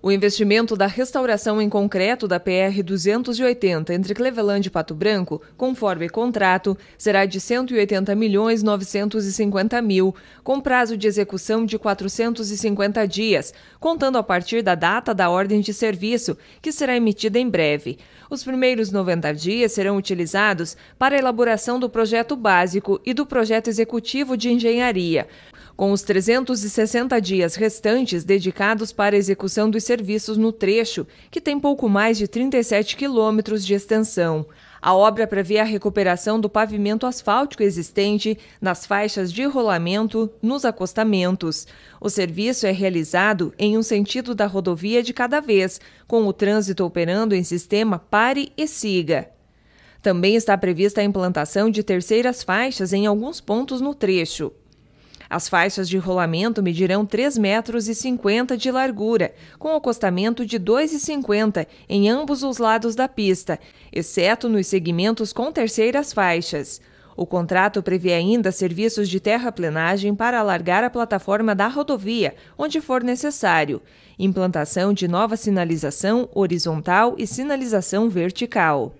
O investimento da restauração em concreto da PR 280 entre Cleveland e Pato Branco, conforme contrato, será de 180 milhões 950 mil, com prazo de execução de 450 dias, contando a partir da data da ordem de serviço, que será emitida em breve. Os primeiros 90 dias serão utilizados para a elaboração do projeto básico e do projeto executivo de engenharia. Com os 360 dias restantes dedicados para a execução dos serviços no trecho, que tem pouco mais de 37 quilômetros de extensão. A obra prevê a recuperação do pavimento asfáltico existente nas faixas de rolamento nos acostamentos. O serviço é realizado em um sentido da rodovia de cada vez, com o trânsito operando em sistema pare e siga. Também está prevista a implantação de terceiras faixas em alguns pontos no trecho. As faixas de rolamento medirão 3,50 metros de largura, com acostamento de 2,50 em ambos os lados da pista, exceto nos segmentos com terceiras faixas. O contrato prevê ainda serviços de terraplenagem para alargar a plataforma da rodovia, onde for necessário, implantação de nova sinalização horizontal e sinalização vertical.